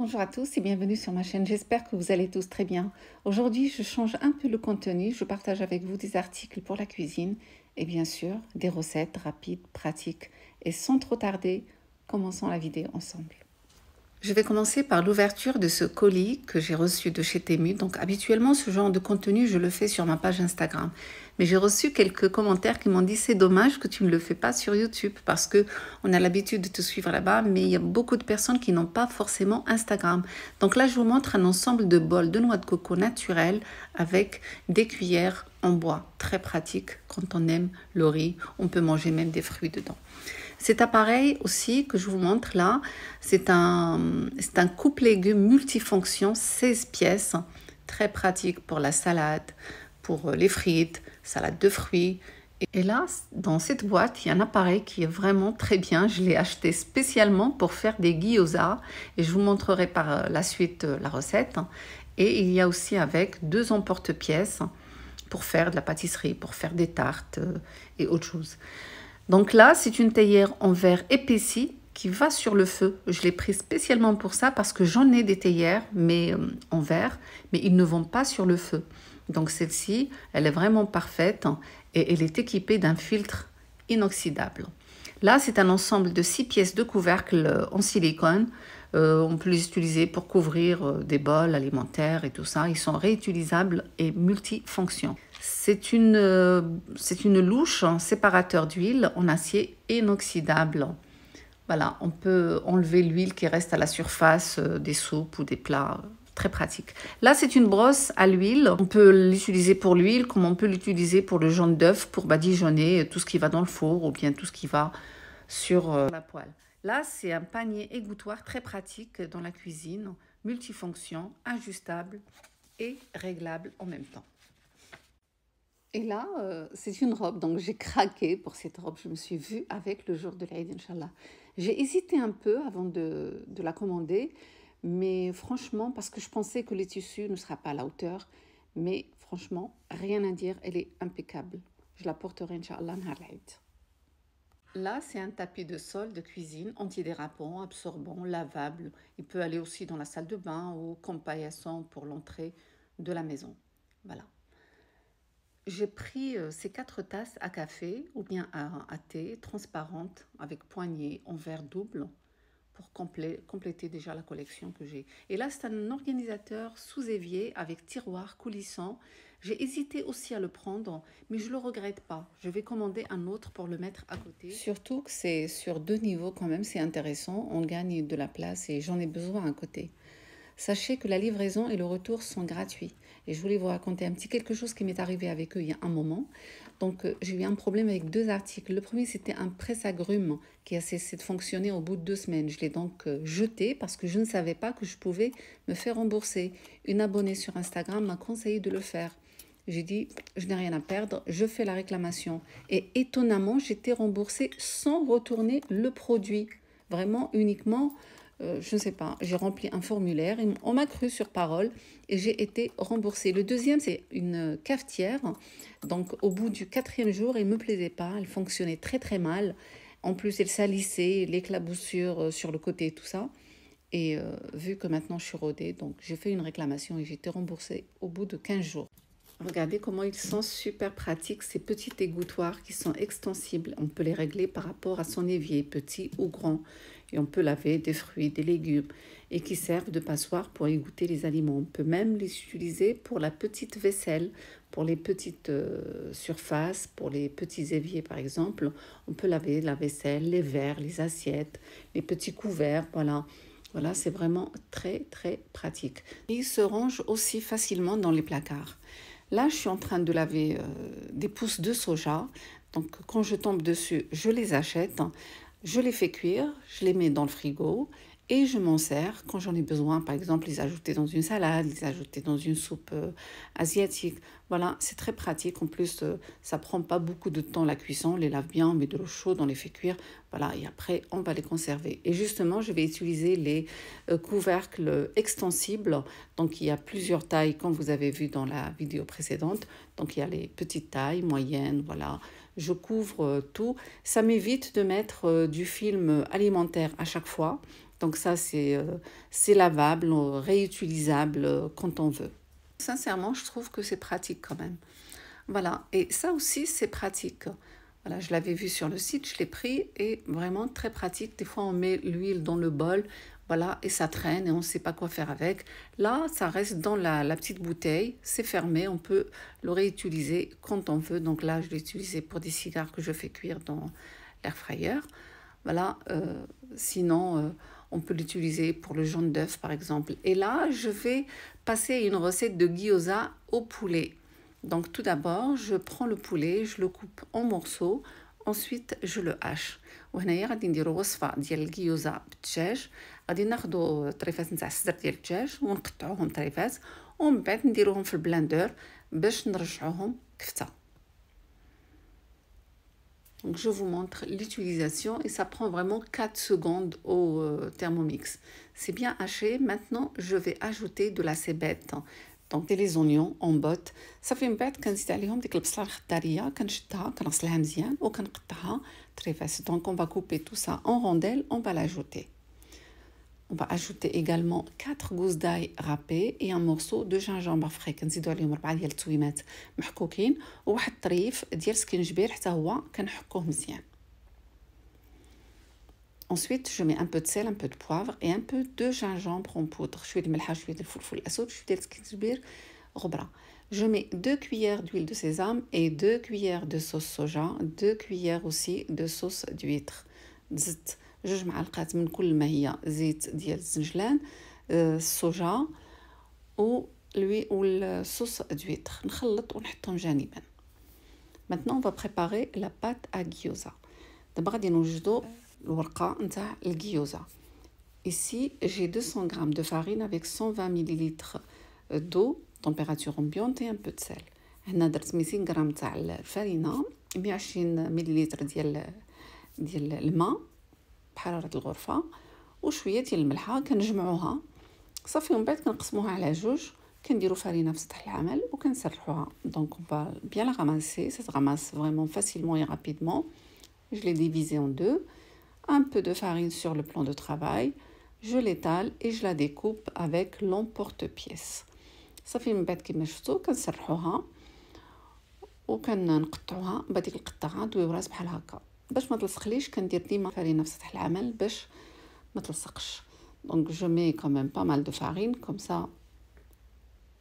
Bonjour à tous et bienvenue sur ma chaîne, j'espère que vous allez tous très bien. Aujourd'hui je change un peu le contenu, je partage avec vous des articles pour la cuisine et bien sûr des recettes rapides, pratiques et sans trop tarder, commençons la vidéo ensemble. Je vais commencer par l'ouverture de ce colis que j'ai reçu de chez Temu. Donc habituellement ce genre de contenu je le fais sur ma page Instagram. Mais j'ai reçu quelques commentaires qui m'ont dit c'est dommage que tu ne le fais pas sur YouTube parce que on a l'habitude de te suivre là-bas, mais il y a beaucoup de personnes qui n'ont pas forcément Instagram. Donc là, je vous montre un ensemble de bols de noix de coco naturel avec des cuillères en bois, très pratique quand on aime le riz. On peut manger même des fruits dedans. Cet appareil aussi que je vous montre là, c'est un, un coupe légumes multifonction, 16 pièces, très pratique pour la salade, pour euh, les frites, salade de fruits. Et là, dans cette boîte, il y a un appareil qui est vraiment très bien. Je l'ai acheté spécialement pour faire des gyoza et je vous montrerai par euh, la suite euh, la recette. Et il y a aussi avec deux emporte-pièces pour faire de la pâtisserie, pour faire des tartes euh, et autre chose. Donc là, c'est une théière en verre épaissi qui va sur le feu. Je l'ai pris spécialement pour ça parce que j'en ai des théières mais euh, en verre, mais ils ne vont pas sur le feu. Donc celle-ci, elle est vraiment parfaite et elle est équipée d'un filtre inoxydable. Là, c'est un ensemble de six pièces de couvercle euh, en silicone. Euh, on peut les utiliser pour couvrir des bols alimentaires et tout ça. Ils sont réutilisables et multifonctions. C'est une, une louche en séparateur d'huile en acier inoxydable. Voilà, on peut enlever l'huile qui reste à la surface euh, des soupes ou des plats euh, très pratique. Là, c'est une brosse à l'huile. On peut l'utiliser pour l'huile comme on peut l'utiliser pour le jaune d'œuf, pour badigeonner euh, tout ce qui va dans le four ou bien tout ce qui va sur la poêle. Là, c'est un panier égouttoir très pratique dans la cuisine, multifonction, ajustable et réglable en même temps. Et là, c'est une robe, donc j'ai craqué pour cette robe. Je me suis vue avec le jour de l'Aïd, Inch'Allah. J'ai hésité un peu avant de, la commander, mais franchement, parce que je pensais que les tissus ne sera pas à la hauteur, mais franchement, rien à dire, elle est impeccable. Je la porterai, Inch'Allah, Là, c'est un tapis de sol de cuisine antidérapant, absorbant, lavable. Il peut aller aussi dans la salle de bain ou comme paillasson pour l'entrée de la maison. Voilà j'ai pris euh, ces quatre tasses à café ou bien à, thé transparentes avec poignée en verre double pour compléter déjà la collection que j'ai. Et là, c'est un organisateur sous évier avec tiroir coulissant. J'ai hésité aussi à le prendre, mais je le regrette pas. Je vais commander un autre pour le mettre à côté. Surtout que c'est sur deux niveaux quand même, c'est intéressant. On gagne de la place et j'en ai besoin à côté. Sachez que la livraison et le retour sont gratuits. Et je voulais vous raconter un petit quelque chose qui m'est arrivé avec eux il y a un moment. Donc euh, j'ai eu un problème avec deux articles. Le premier c'était un presse-agrumes qui a cessé de fonctionner au bout de deux semaines. Je l'ai donc euh, jeté parce que je ne savais pas que je pouvais me faire rembourser. Une abonnée sur Instagram m'a conseillé de le faire. J'ai dit, je n'ai rien à perdre, je fais la réclamation. Et étonnamment, j'étais remboursée sans retourner le produit. Vraiment uniquement euh, je ne sais pas, j'ai rempli un formulaire, on m'a cru sur parole et j'ai été remboursée. Le deuxième, c'est une cafetière. Donc au bout du quatrième jour, elle ne me plaisait pas, elle fonctionnait très très mal. En plus, elle salissait, l'éclaboussure euh, sur le côté, et tout ça. Et euh, vu que maintenant je suis rodée, donc j'ai fait une réclamation et j'ai été remboursée au bout de 15 jours. Regardez comment ils sont super pratiques, ces petits égouttoirs qui sont extensibles. On peut les régler par rapport à son évier, petit ou grand. Et on peut laver des fruits, des légumes, et qui servent de passoire pour égoutter les aliments. On peut même les utiliser pour la petite vaisselle, pour les petites euh, surfaces, pour les petits éviers par exemple. On peut laver la vaisselle, les verres, les assiettes, les petits couverts, voilà. Voilà, c'est vraiment très très pratique. Ils se rangent aussi facilement dans les placards. Là, je suis en train de laver euh, des pousses de soja. Donc, quand je tombe dessus, je les achète, je les fais cuire, je les mets dans le frigo et je m'en sers quand j'en ai besoin, par exemple les ajouter dans une salade, les ajouter dans une soupe euh, asiatique. Voilà, c'est très pratique. En plus, euh, ça prend pas beaucoup de temps la cuisson. On les lave bien, on met de l'eau chaude, on les fait cuire. Voilà, et après, on va les conserver. Et justement, je vais utiliser les euh, couvercles extensibles. Donc, il y a plusieurs tailles, comme vous avez vu dans la vidéo précédente. Donc, il y a les petites tailles, moyennes, voilà je couvre tout. Ça m'évite de mettre du film alimentaire à chaque fois. Donc ça, c'est euh, lavable, euh, réutilisable euh, quand on veut. Sincèrement, je trouve que c'est pratique quand même. Voilà, et ça aussi, c'est pratique. Voilà, je l'avais vu sur le site, je l'ai pris et vraiment très pratique. Des fois, on met l'huile dans le bol, voilà, et ça traîne et on ne sait pas quoi faire avec. Là, ça reste dans la, petite bouteille, c'est fermé, on peut le réutiliser quand on veut. Donc là, je l'ai utilisé pour des cigares que je fais cuire dans l'air fryer. Voilà, sinon, on peut l'utiliser pour le jaune d'œuf par exemple. Et là, je vais passer une recette de gyoza au poulet. Donc tout d'abord, je prends le poulet, je le coupe en morceaux, ensuite je le hache. وهنايا غادي نديرو وصفه ديال الكيوزا بالدجاج غادي ناخذوا طريفات نتاع الصدر ديال الدجاج ونقطعوهم طريفات ومن بعد نديروهم في البلاندور باش نرجعوهم كفته donc je vous montre l'utilisation et ça prend vraiment 4 secondes au euh, thermomix. C'est bien haché. Maintenant, je vais ajouter de la cébette. Hein. Donc et les oignons en botte. Ça fait une bête quand ou très Donc on va couper tout ça en rondelles, on va l'ajouter. On va ajouter également 4 gousses d'ail râpées et un morceau de gingembre frais كنزيدو عليهم 4 ديال التويمات محكوكين وواحد الطريف ديال السكينجبير حتى هو كنحكوه مزيان Ensuite, je mets un peu de sel, un peu de poivre et un peu de gingembre en poudre. Je fais de melha, je fais de foulfoul assoud, je fais de skizbir, robra. Je mets 2 cuillères d'huile de sésame et 2 cuillères de sauce soja, 2 cuillères aussi de sauce d'huître. Zit. جوج معلقات من كل ما هي زيت ديال الزنجلان آه، الصوجا الصوجة والوي والصوص دويتر نخلط ونحطهم جانبا maintenant on va préparer la pâte à gyoza دابا غادي نوجدو الورقه نتاع الجيوزا ici j'ai 200 g de farine avec 120 ml d'eau température ambiante et un peu de sel هنا درت 200 غرام تاع الفرينه 120 ملل ديال ديال الماء Et Donc on va bien la ramasser. Ça ramasse vraiment facilement et rapidement. Je l'ai divisé en deux. Un peu de farine sur le plan de travail. Je l'étale et je la découpe avec l'emporte-pièce. Ça fait une باش je mets كندير ديما pas في سطح العمل باش ما تلصقش دونك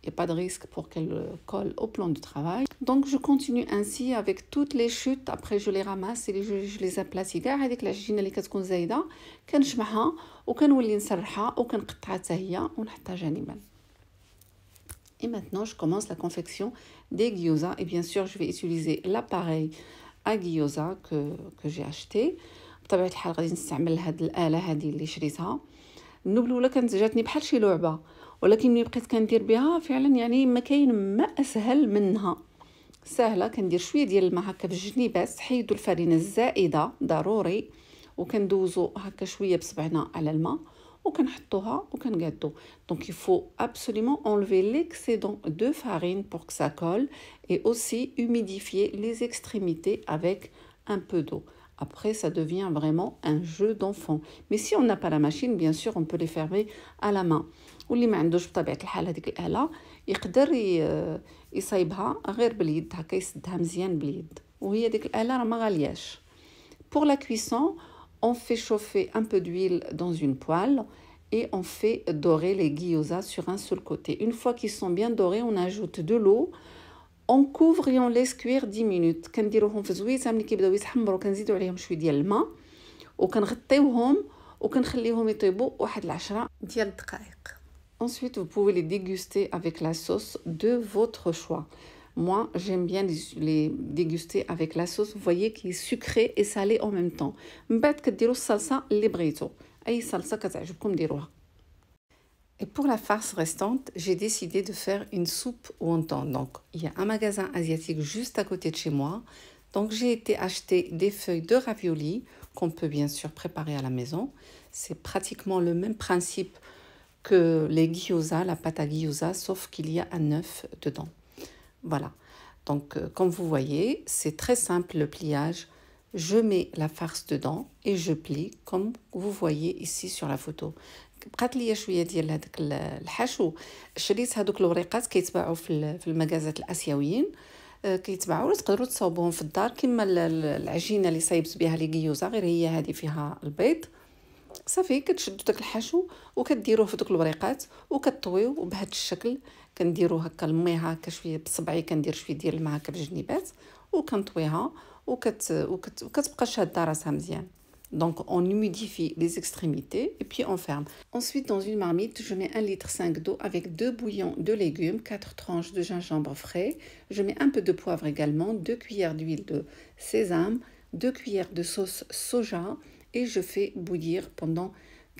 y a pas de risque pour qu'elle colle au plan de travail. Donc je continue ainsi avec toutes les chutes. Après je les ramasse et je, je les aplatis. je Et maintenant je commence la confection des gyoza et bien sûr je vais utiliser l'appareil اغيوزا كو كو جي اشتي بطبيعه الحال غادي نستعمل هاد الاله هادي اللي شريتها النوب الاولى كانت جاتني بحال شي لعبه ولكن ملي بقيت كندير بها فعلا يعني ما كاين ما اسهل منها سهله كندير شويه ديال الماء هكا بالجنيبات حيدوا الفرينه الزائده ضروري وكندوزو هكا شويه بصبعنا على الماء aucun gâteau. Donc il faut absolument enlever l'excédent de farine pour que ça colle et aussi humidifier les extrémités avec un peu d'eau. Après ça devient vraiment un jeu d'enfant. Mais si on n'a pas la machine, bien sûr, on peut les fermer à la main. Pour la cuisson, on fait chauffer un peu d'huile dans une poêle et on fait dorer les gyozas sur un seul côté. Une fois qu'ils sont bien dorés, on ajoute de l'eau, on couvre et on laisse cuire 10 minutes. Ensuite, vous pouvez les déguster avec la sauce de votre choix. Moi, j'aime bien les déguster avec la sauce, vous voyez, qu'il est sucré et salé en même temps. et pour la farce restante, j'ai décidé de faire une soupe wonton. Donc, il y a un magasin asiatique juste à côté de chez moi. Donc, j'ai été acheter des feuilles de ravioli qu'on peut bien sûr préparer à la maison. C'est pratiquement le même principe que les gyoza, la pâte à gyoza, sauf qu'il y a un œuf dedans. Voilà. Donc, euh, comme vous voyez, c'est très simple le pliage. Je mets la farce dedans et je plie comme vous voyez ici sur la photo. بقات ليا شويه ديال هذاك الحشو شريت هذوك الوريقات كيتباعوا في في المغازات الاسيويين آه، كيتباعوا وتقدروا تصاوبوهم في الدار كما العجينه اللي صايبت بها لي غير هي هذه فيها البيض صافي Donc on humidifie les extrémités et puis on ferme. Ensuite, dans une marmite, je mets un litre d'eau avec deux bouillons de légumes, 4 tranches de gingembre frais. Je mets un peu de poivre également, 2 cuillères d'huile de sésame, 2 cuillères de sauce soja, اي جو في bouillir pendant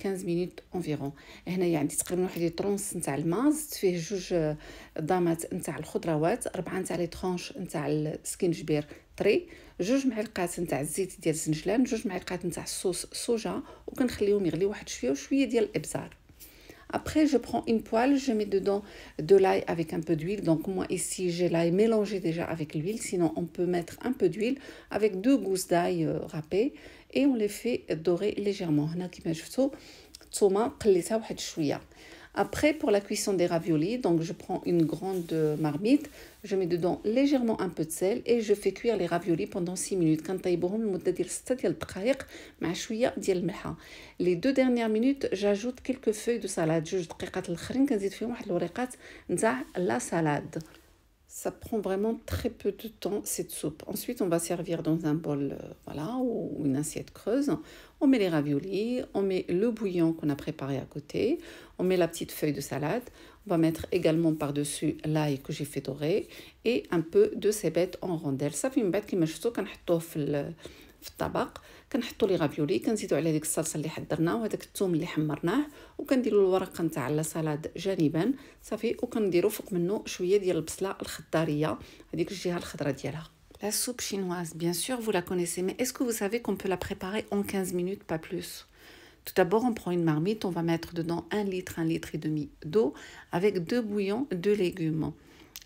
15 مينوت اونفيرون هنا يعني تقريبا واحد الترونس نتاع الماء زدت فيه جوج ضامات آه، نتاع الخضروات اربعه نتاع لي ترونش نتاع السكينجبير طري جوج معلقات نتاع الزيت ديال الزنجلان جوج معلقات نتاع الصوص صوجا وكنخليهم يغليو واحد شويه وشويه ديال الابزار Après, je prends une poêle, je mets dedans de l'ail avec un peu d'huile. Donc moi ici, j'ai l'ail mélangé déjà avec l'huile. Sinon, on peut mettre un peu d'huile avec deux gousses d'ail euh, râpées et on les fait dorer légèrement. Après, pour la cuisson des raviolis, donc je prends une grande marmite, je mets dedans légèrement un peu de sel et je fais cuire les raviolis pendant 6 minutes. Les deux dernières minutes, j'ajoute quelques feuilles de salade. la salade ça prend vraiment très peu de temps cette soupe. Ensuite, on va servir dans un bol euh, voilà, ou une assiette creuse. On met les raviolis, on met le bouillon qu'on a préparé à côté, on met la petite feuille de salade, on va mettre également par-dessus l'ail que j'ai fait dorer et un peu de ces bêtes en rondelles. Ça fait une bête qui me في الطبق كنحطو لي غافيولي كنزيدو على ديك الصلصه اللي حضرنا وهداك الثوم اللي حمرناه وكنديرو الورقه نتاع لاصالاد جانبا صافي وكنديرو فوق منه شويه ديال البصله الخضاريه هذيك الجهه الخضراء ديالها La soupe chinoise, bien sûr, vous la connaissez, mais est-ce que vous savez qu'on peut la préparer en 15 minutes, pas plus Tout d'abord, on prend une marmite, on va mettre dedans 1 litre, 1 litre et demi d'eau avec deux bouillons, de légumes.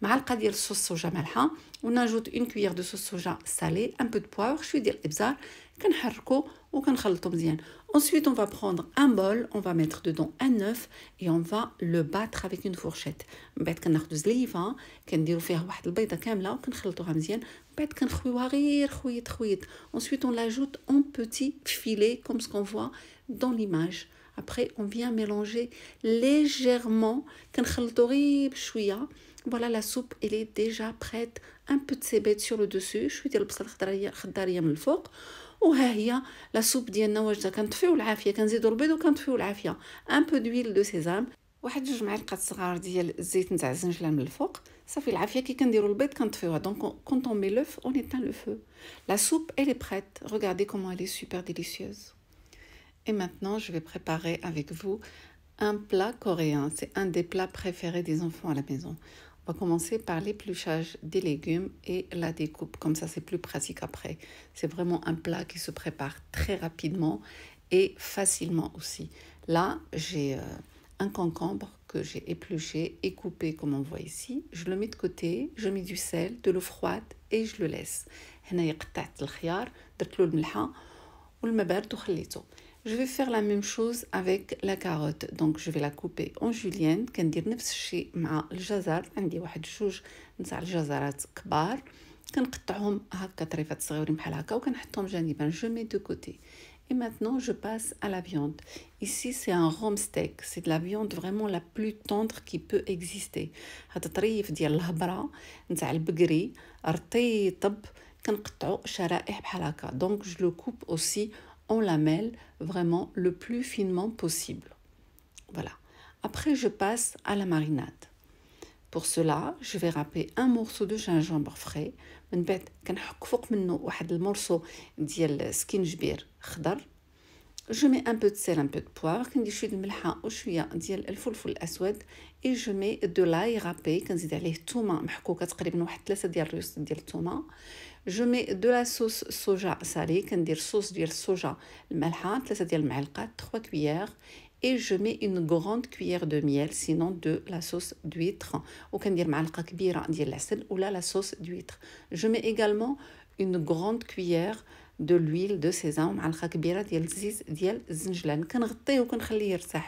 On ajoute une cuillère de sauce soja, salée, un peu de poivre, ان de Ensuite, on va prendre un bol, on va mettre dedans un œuf et on va le battre avec une fourchette. on le le Ensuite, on l'ajoute en petits filet comme ce qu'on voit dans l'image. Après, on vient mélanger légèrement voilà, la soupe, elle est déjà prête. Un peu de cébette sur le dessus. Je suis dans le salon derrière. Derrière le four. Ouh hey la soupe d'iana. Où je vais quand faire le gaffe? Il y a quand j'ai de de quand faire le gaffe? Un peu d'huile de sésame. Ouh hey je mets le casserole. Diable, l'huile d'olive. Ça fait le gaffe. Qui quand j'ai de Donc quand on met l'oeuf, on éteint le feu. La soupe, elle est prête. Regardez comment elle est super délicieuse. Et maintenant, je vais préparer avec vous un plat coréen. C'est un des plats préférés des enfants à la maison va commencer par l'épluchage des légumes et la découpe. Comme ça, c'est plus pratique après. C'est vraiment un plat qui se prépare très rapidement et facilement aussi. Là, j'ai euh, un concombre que j'ai épluché et coupé comme on voit ici. Je le mets de côté, je mets du sel, de l'eau froide et je le laisse. Je vais faire la même chose avec la carotte. Donc je vais la couper en julienne. كندير نفس الشيء مع الجزر عندي واحد جوج نتاع الجزرات كبار كنقطعهم هكا طريفات صغيورين بحال هكا وكنحطهم جانبا je mets de côté. Et maintenant, je passe à la viande. Ici, c'est un rhum steak. C'est de la viande vraiment la plus tendre qui peut exister. هاد الطريف ديال الهبره نتاع البقري رطيطب كنقطعو شرائح بحال هكا. Donc je le coupe aussi on la mêle vraiment le plus finement possible. Voilà. Après, je passe à la marinade. Pour cela, je vais râper un morceau de gingembre frais. من بعد كنحك فوق منه واحد المورسو ديال سكينجبير خضر. Je mets un peu de sel, un peu de poivre, كندير شويه الملحه وشويه ديال الفلفل الاسود et je mets de l'ail râpé كنزيد عليه الثومه محكوكه تقريبا واحد ثلاثه ديال الريوس ديال الثومه je mets de la sauce soja salée, cest à sauce de soja, trois cuillères, et je mets une grande cuillère de miel, sinon de la sauce d'huître, ou ou là la sauce d'huître. Je mets également une grande cuillère de l'huile de sésame, malqa kbira diel ziz diel zinjlan.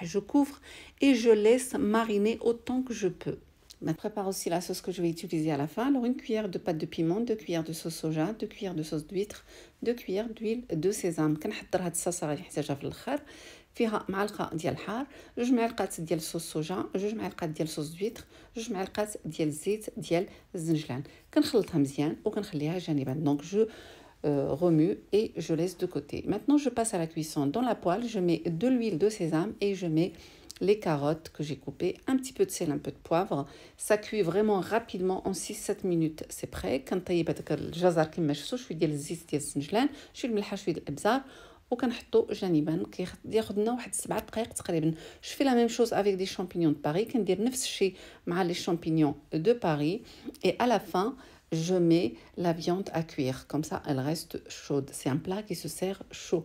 Je couvre et je laisse mariner autant que je peux. Je prépare aussi la sauce que je vais utiliser à la fin. Alors une cuillère de pâte de piment, deux cuillères de sauce soja, deux cuillères de sauce d'huître, deux cuillères d'huile de sésame. كنحضر هاد الصلصه غادي نحتاجها في الاخر فيها معلقه ديال الحار sauce soja, ديال صوص سوجا sauce معلقات ديال صوص دويتر جوج معلقات zinjlan. الزيت ديال الزنجلان كنخلطها مزيان وكنخليها جانبا دونك Donc Euh, remue et je laisse de côté. Maintenant, je passe à la cuisson dans la poêle. Je mets de l'huile de sésame et je mets les carottes que j'ai coupées, un petit peu de sel, un peu de poivre. Ça cuit vraiment rapidement en 6-7 minutes. C'est prêt. Je fais la même chose avec des champignons de Paris. Je fais la même chose avec champignons de Paris. Et à la fin, je mets la viande à cuire. Comme ça, elle reste chaude. C'est un plat qui se sert chaud.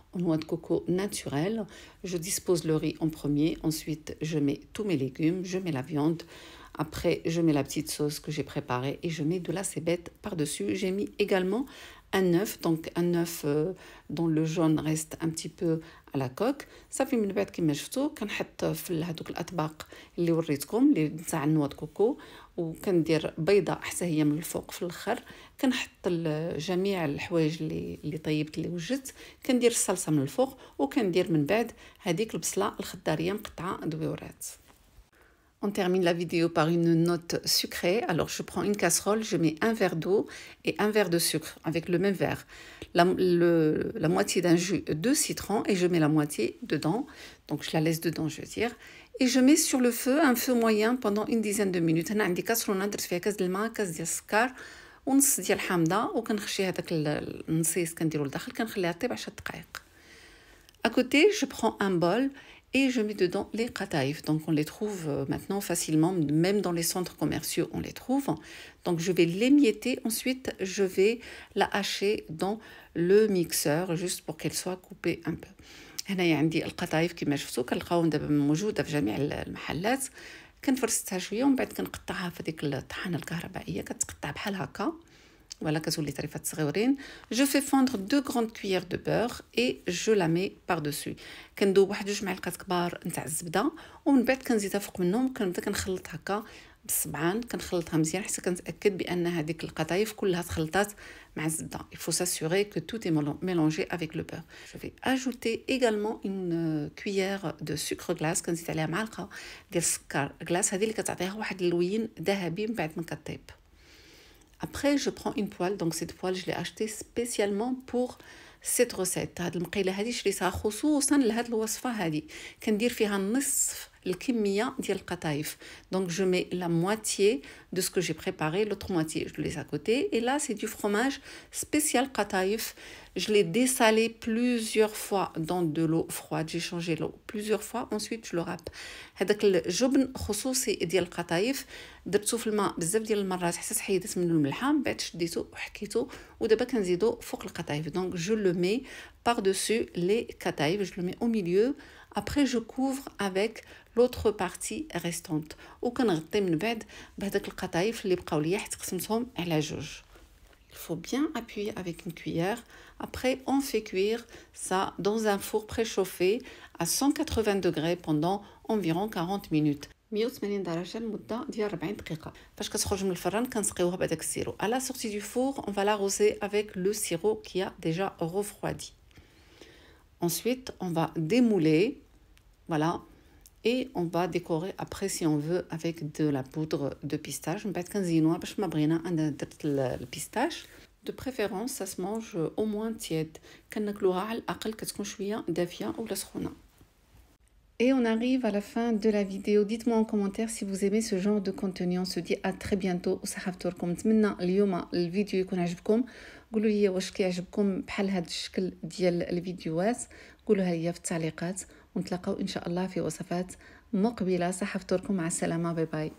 noix de coco naturelle. Je dispose le riz en premier, ensuite je mets tous mes légumes, je mets la viande, après je mets la petite sauce que j'ai préparée et je mets de la cébette par-dessus. J'ai mis également un œuf, donc un œuf euh, dont le jaune reste un petit peu à la coque. من noix de coco. On termine la vidéo par une note sucrée. Alors je prends une casserole, je mets un verre d'eau et un verre de sucre avec le même verre. La, la moitié d'un jus de citron et je mets la moitié dedans. Donc je la laisse dedans, je veux dire et je mets sur le feu un feu moyen pendant une dizaine de minutes à côté je prends un bol et je mets dedans les qataif. Donc on les trouve euh, maintenant facilement, même dans les centres commerciaux, on les trouve. Donc je vais les mietter. ensuite je vais la hacher dans le mixeur, juste pour qu'elle soit coupée un peu. هنايا عندي القطايف كما شفتو كنلقاوهم دابا موجوده في جميع المحلات كنفرستها شويه ومن بعد كنقطعها في ديك الطحانه الكهربائيه كتقطع بحال هكا ولا كتولي طريفات صغيورين جو في فوندر دو غروند كويير دو بور اي جو لا مي بار دوسو كندوب واحد جوج معلقات كبار نتاع الزبده ومن بعد كنزيدها فوق منهم كنبدا كنخلط هكا بالصبعان كنخلطها مزيان حتى كنتاكد بان هذيك القطايف كلها تخلطات مع الزبده يفو ساسوري كو تو tout est mélangé avec le beurre je vais ajouter également une euh, cuillère de sucre كنزيد عليها معلقه ديال السكر غلاس هذه اللي كتعطيها واحد اللوين ذهبي من بعد ما كطيب Après, je prends une poêle. Donc, cette poêle, je l'ai achetée spécialement pour cette recette. هاد المقيله هذه شريتها خصوصا لهاد الوصفه هذه كندير فيها نصف kataif donc je mets la moitié de ce que j'ai préparé l'autre moitié je le laisse à côté et là c'est du fromage spécial kataif je l'ai dessalé plusieurs fois dans de l'eau froide j'ai changé l'eau plusieurs fois ensuite je le râpe خصوصي ديال القطايف درتو في الماء بزاف ديال المرات حتى منه من بعد donc je le mets par-dessus les kataif je le mets au milieu après je couvre avec لوتر بارتي ريستونت وكنغطي من بعد بهذاك القطايف اللي بقاو ليا حيت قسمتهم على جوج Il faut bien appuyer avec une cuillère. Après, on fait cuire ça dans un four préchauffé à 180 degrés pendant environ 40 minutes. 180 درجه لمده ديال 40 دقيقه فاش كتخرج من الفران كنسقيوها بهذاك السيرو على سورتي دو فور on va l'arroser avec le sirop qui a déjà refroidi ensuite on va démouler voilà et on va décorer après si on veut avec de la poudre de pistache mais pas de canzino un le pistache de préférence ça se mange au moins tiède kanak loural aqal katkun chouya dafia ou la et on arrive à la fin de la vidéo dites-moi en commentaire si vous aimez ce genre de contenu on se dit à très bientôt ou sahaftourkom nتمنى اليوم الفيديو يكون عجبكم قولوا لي واش كيعجبكم بحال هذا الشكل ديال الفيديوهات قولوها ليا في التعليقات ونتلاقاو إن شاء الله في وصفات مقبلة صحة فطوركم مع السلامة باي باي